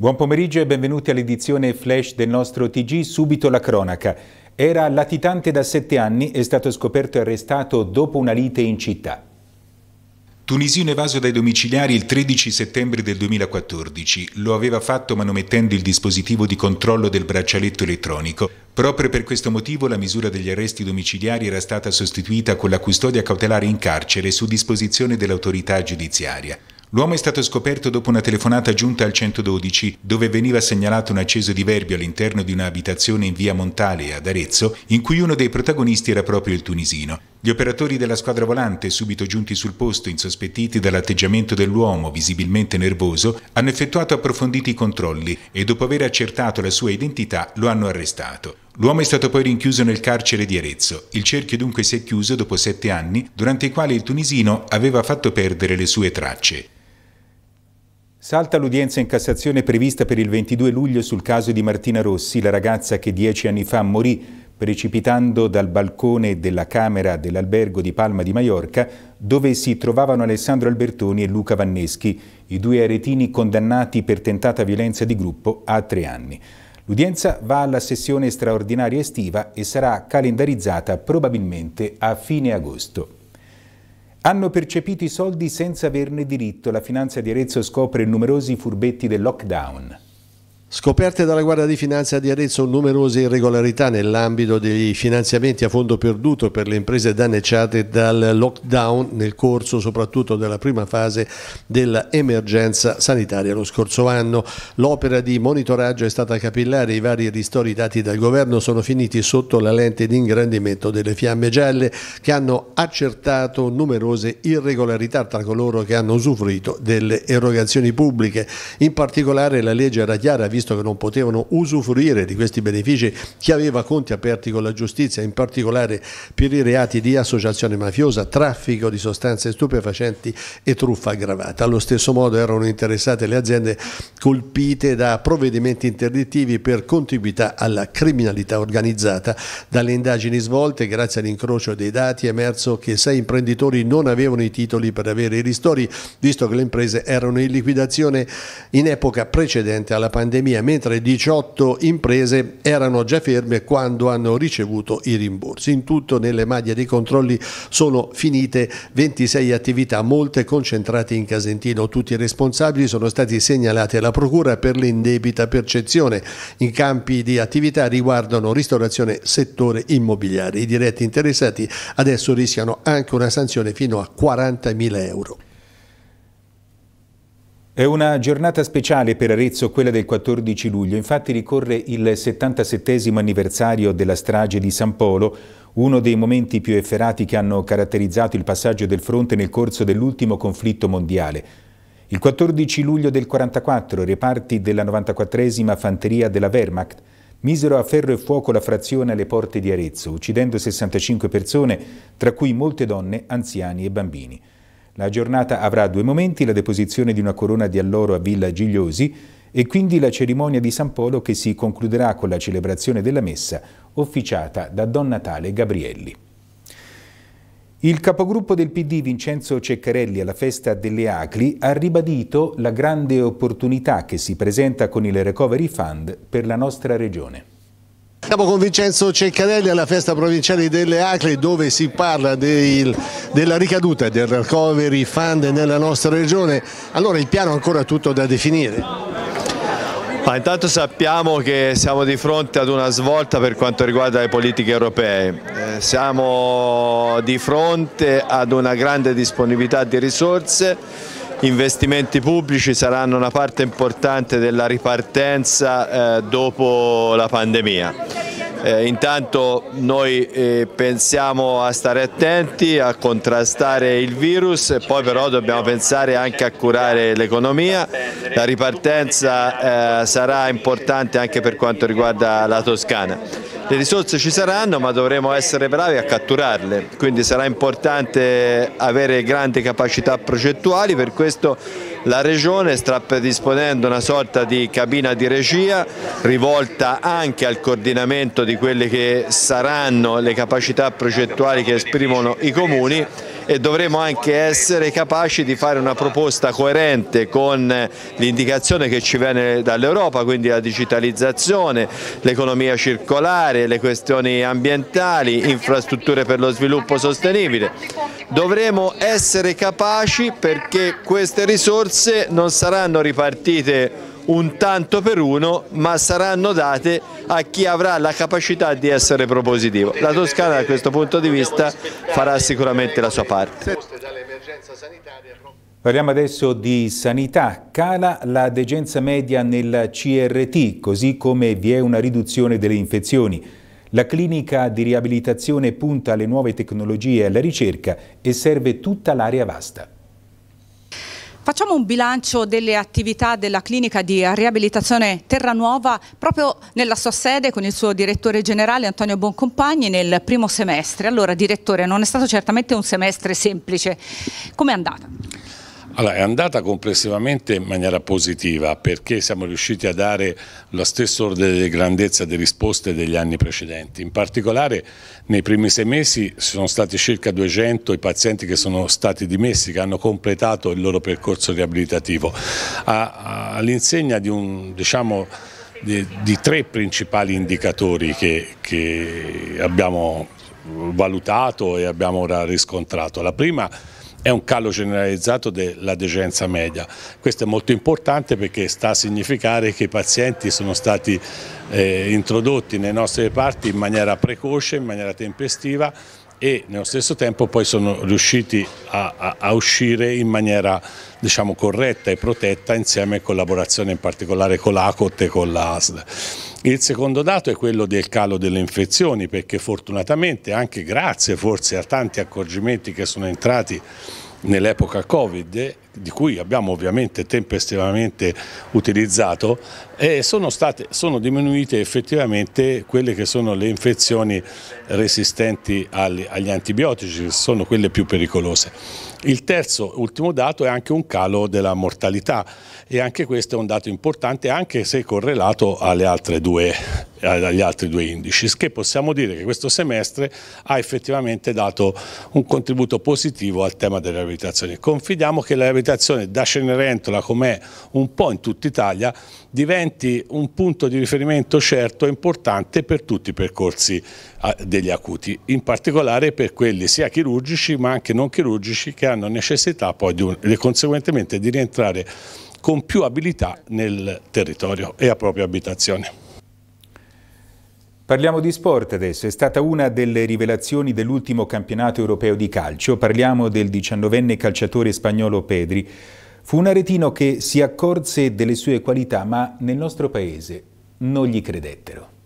Buon pomeriggio e benvenuti all'edizione flash del nostro TG Subito la cronaca. Era latitante da sette anni, e è stato scoperto e arrestato dopo una lite in città. Tunisino evaso dai domiciliari il 13 settembre del 2014. Lo aveva fatto manomettendo il dispositivo di controllo del braccialetto elettronico. Proprio per questo motivo la misura degli arresti domiciliari era stata sostituita con la custodia cautelare in carcere su disposizione dell'autorità giudiziaria. L'uomo è stato scoperto dopo una telefonata giunta al 112, dove veniva segnalato un acceso diverbio all'interno di un'abitazione in via Montale ad Arezzo, in cui uno dei protagonisti era proprio il tunisino. Gli operatori della squadra volante, subito giunti sul posto, insospettiti dall'atteggiamento dell'uomo visibilmente nervoso, hanno effettuato approfonditi controlli e dopo aver accertato la sua identità lo hanno arrestato. L'uomo è stato poi rinchiuso nel carcere di Arezzo. Il cerchio dunque si è chiuso dopo sette anni, durante i quali il tunisino aveva fatto perdere le sue tracce. Salta l'udienza in Cassazione prevista per il 22 luglio sul caso di Martina Rossi, la ragazza che dieci anni fa morì precipitando dal balcone della camera dell'albergo di Palma di Maiorca, dove si trovavano Alessandro Albertoni e Luca Vanneschi, i due aretini condannati per tentata violenza di gruppo a tre anni. L'udienza va alla sessione straordinaria estiva e sarà calendarizzata probabilmente a fine agosto. Hanno percepito i soldi senza averne diritto. La finanza di Arezzo scopre numerosi furbetti del lockdown. Scoperte dalla Guardia di Finanza di Arezzo numerose irregolarità nell'ambito dei finanziamenti a fondo perduto per le imprese danneggiate dal lockdown nel corso soprattutto della prima fase dell'emergenza sanitaria lo scorso anno. L'opera di monitoraggio è stata capillare, i vari ristori dati dal governo sono finiti sotto la lente di ingrandimento delle fiamme gialle che hanno accertato numerose irregolarità tra coloro che hanno usufruito delle erogazioni pubbliche. In particolare la legge era chiara, visto che non potevano usufruire di questi benefici chi aveva conti aperti con la giustizia, in particolare per i reati di associazione mafiosa, traffico di sostanze stupefacenti e truffa aggravata. Allo stesso modo erano interessate le aziende colpite da provvedimenti interdittivi per contiguità alla criminalità organizzata. Dalle indagini svolte, grazie all'incrocio dei dati, è emerso che sei imprenditori non avevano i titoli per avere i ristori, visto che le imprese erano in liquidazione in epoca precedente alla pandemia pandemia, mentre 18 imprese erano già ferme quando hanno ricevuto i rimborsi. In tutto nelle maglie dei controlli sono finite 26 attività, molte concentrate in Casentino. Tutti i responsabili sono stati segnalati alla Procura per l'indebita percezione. In campi di attività riguardano ristorazione, settore immobiliare. I diretti interessati adesso rischiano anche una sanzione fino a 40.000 euro. È una giornata speciale per Arezzo, quella del 14 luglio. Infatti ricorre il 77 anniversario della strage di San Polo, uno dei momenti più efferati che hanno caratterizzato il passaggio del fronte nel corso dell'ultimo conflitto mondiale. Il 14 luglio del 1944 reparti della 94esima Fanteria della Wehrmacht misero a ferro e fuoco la frazione alle porte di Arezzo, uccidendo 65 persone, tra cui molte donne, anziani e bambini. La giornata avrà due momenti, la deposizione di una corona di alloro a Villa Gigliosi e quindi la cerimonia di San Polo che si concluderà con la celebrazione della messa officiata da Don Natale Gabrielli. Il capogruppo del PD Vincenzo Ceccarelli alla festa delle Acli ha ribadito la grande opportunità che si presenta con il Recovery Fund per la nostra regione. Siamo con Vincenzo Ceccarelli alla festa provinciale delle Acre dove si parla del, della ricaduta del recovery fund nella nostra regione. Allora il piano è ancora tutto da definire. Ma intanto sappiamo che siamo di fronte ad una svolta per quanto riguarda le politiche europee, eh, siamo di fronte ad una grande disponibilità di risorse investimenti pubblici saranno una parte importante della ripartenza eh, dopo la pandemia. Eh, intanto noi eh, pensiamo a stare attenti, a contrastare il virus e poi però dobbiamo pensare anche a curare l'economia. La ripartenza eh, sarà importante anche per quanto riguarda la Toscana le risorse ci saranno ma dovremo essere bravi a catturarle, quindi sarà importante avere grandi capacità progettuali, per questo la Regione sta predisponendo una sorta di cabina di regia rivolta anche al coordinamento di quelle che saranno le capacità progettuali che esprimono i comuni e dovremo anche essere capaci di fare una proposta coerente con l'indicazione che ci viene dall'Europa, quindi la digitalizzazione, l'economia circolare, le questioni ambientali, infrastrutture per lo sviluppo sostenibile. Dovremo essere capaci perché queste risorse non saranno ripartite un tanto per uno, ma saranno date a chi avrà la capacità di essere propositivo. La Toscana da questo punto di vista farà sicuramente la sua parte. Parliamo adesso di sanità. Cala la degenza media nel CRT, così come vi è una riduzione delle infezioni. La clinica di riabilitazione punta alle nuove tecnologie e alla ricerca e serve tutta l'area vasta. Facciamo un bilancio delle attività della clinica di riabilitazione Terranuova proprio nella sua sede con il suo direttore generale Antonio Boncompagni nel primo semestre. Allora direttore non è stato certamente un semestre semplice, com'è andata? Allora, è andata complessivamente in maniera positiva perché siamo riusciti a dare lo stesso ordine di grandezza di risposte degli anni precedenti. In particolare nei primi sei mesi sono stati circa 200 i pazienti che sono stati dimessi, che hanno completato il loro percorso riabilitativo, all'insegna di Diciamo, di, di, tre principali indicatori che, che abbiamo valutato e abbiamo ora riscontrato. La prima è un calo generalizzato della degenza media. Questo è molto importante perché sta a significare che i pazienti sono stati eh, introdotti nelle nostre parti in maniera precoce, in maniera tempestiva e nello stesso tempo poi sono riusciti a, a, a uscire in maniera diciamo, corretta e protetta insieme in collaborazione in particolare con l'ACOT e con l'ASD. Il secondo dato è quello del calo delle infezioni perché fortunatamente anche grazie forse a tanti accorgimenti che sono entrati nell'epoca Covid, di cui abbiamo ovviamente tempestivamente utilizzato, sono, state, sono, diminuite effettivamente quelle che sono le infezioni resistenti agli, agli antibiotici, che sono quelle più pericolose. Il terzo, ultimo dato, è anche un calo della mortalità e anche questo è un dato importante anche se correlato alle altre due eh, dagli altri due indici, che possiamo dire che questo semestre ha effettivamente dato un contributo positivo al tema delle abitazioni. Confidiamo che la abitazione da Cenerentola, come è un po' in tutta Italia, diventi un punto di riferimento certo e importante per tutti i percorsi eh, degli acuti, in particolare per quelli sia chirurgici ma anche non chirurgici che hanno necessità poi di un, conseguentemente di rientrare con più abilità nel territorio e a propria abitazione. Parliamo di sport adesso, è stata una delle rivelazioni dell'ultimo campionato europeo di calcio, parliamo del diciannovenne calciatore spagnolo Pedri. Fu un aretino che si accorse delle sue qualità ma nel nostro paese non gli credettero.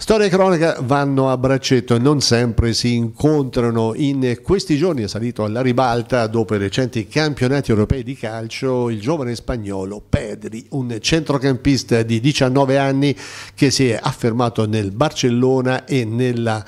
Storia e cronaca vanno a braccetto e non sempre si incontrano. In questi giorni è salito alla ribalta, dopo i recenti campionati europei di calcio, il giovane spagnolo Pedri, un centrocampista di 19 anni che si è affermato nel Barcellona e nella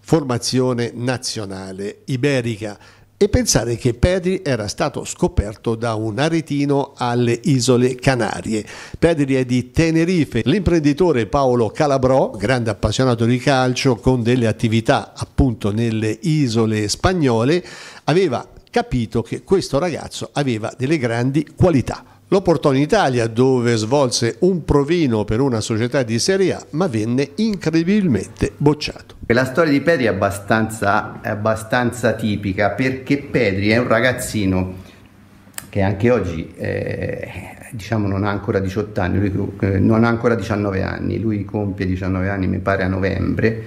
formazione nazionale iberica e pensare che Pedri era stato scoperto da un aretino alle isole Canarie. Pedri è di Tenerife. L'imprenditore Paolo Calabrò, grande appassionato di calcio con delle attività appunto nelle isole spagnole, aveva capito che questo ragazzo aveva delle grandi qualità. Lo portò in Italia dove svolse un provino per una società di Serie A ma venne incredibilmente bocciato. La storia di Pedri è abbastanza, è abbastanza tipica perché Pedri è un ragazzino che anche oggi eh, diciamo non ha ancora 18 anni, lui, eh, non ha ancora 19 anni, lui compie 19 anni mi pare a novembre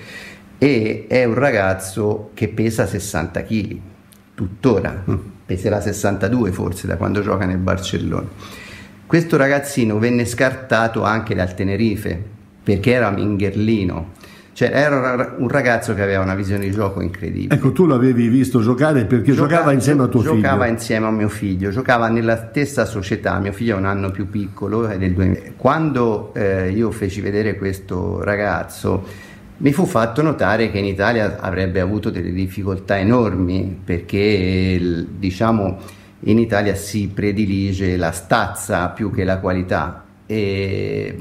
e è un ragazzo che pesa 60 kg tuttora. Mm peserà 62 forse da quando gioca nel Barcellona. Questo ragazzino venne scartato anche dal Tenerife perché era mingherlino, cioè era un ragazzo che aveva una visione di gioco incredibile. Ecco, tu l'avevi visto giocare perché giocava, giocava insieme a tuo giocava figlio. Giocava insieme a mio figlio, giocava nella stessa società, mio figlio è un anno più piccolo, è del 2000. Quando eh, io feci vedere questo ragazzo, mi fu fatto notare che in Italia avrebbe avuto delle difficoltà enormi perché diciamo in Italia si predilige la stazza più che la qualità e,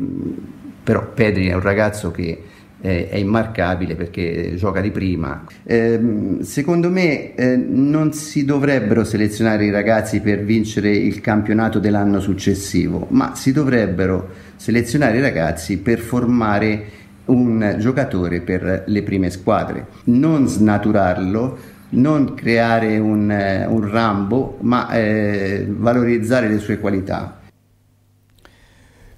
però Pedri è un ragazzo che eh, è immarcabile perché gioca di prima. Eh, secondo me eh, non si dovrebbero selezionare i ragazzi per vincere il campionato dell'anno successivo, ma si dovrebbero selezionare i ragazzi per formare un giocatore per le prime squadre. Non snaturarlo, non creare un, eh, un Rambo, ma eh, valorizzare le sue qualità.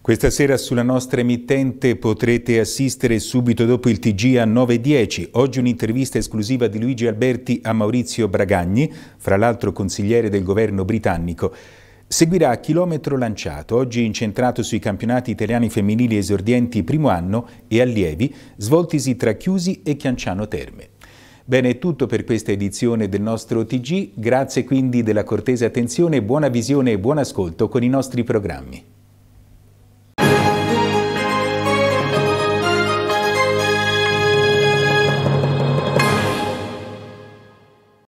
Questa sera sulla nostra emittente potrete assistere subito dopo il TG a 9.10. Oggi un'intervista esclusiva di Luigi Alberti a Maurizio Bragagni, fra l'altro consigliere del governo britannico. Seguirà Chilometro Lanciato, oggi incentrato sui campionati italiani femminili esordienti primo anno e allievi, svoltisi tra Chiusi e Chianciano Terme. Bene, è tutto per questa edizione del nostro TG, grazie quindi della cortese attenzione, buona visione e buon ascolto con i nostri programmi.